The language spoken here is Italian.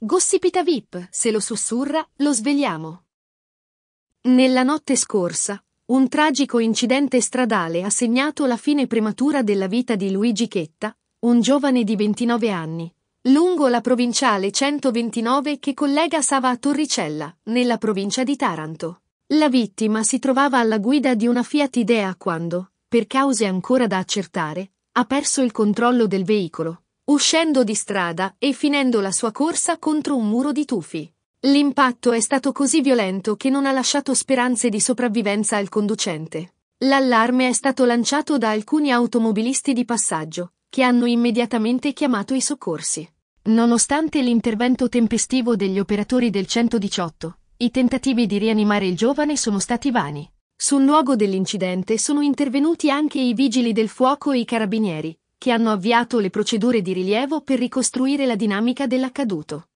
Gossipita VIP, se lo sussurra, lo svegliamo. Nella notte scorsa, un tragico incidente stradale ha segnato la fine prematura della vita di Luigi Chetta, un giovane di 29 anni, lungo la provinciale 129 che collega Sava a Torricella, nella provincia di Taranto. La vittima si trovava alla guida di una Fiat Idea quando, per cause ancora da accertare, ha perso il controllo del veicolo, uscendo di strada e finendo la sua corsa contro un muro di tufi. L'impatto è stato così violento che non ha lasciato speranze di sopravvivenza al conducente. L'allarme è stato lanciato da alcuni automobilisti di passaggio, che hanno immediatamente chiamato i soccorsi. Nonostante l'intervento tempestivo degli operatori del 118, i tentativi di rianimare il giovane sono stati vani. Sul luogo dell'incidente sono intervenuti anche i vigili del fuoco e i carabinieri, che hanno avviato le procedure di rilievo per ricostruire la dinamica dell'accaduto.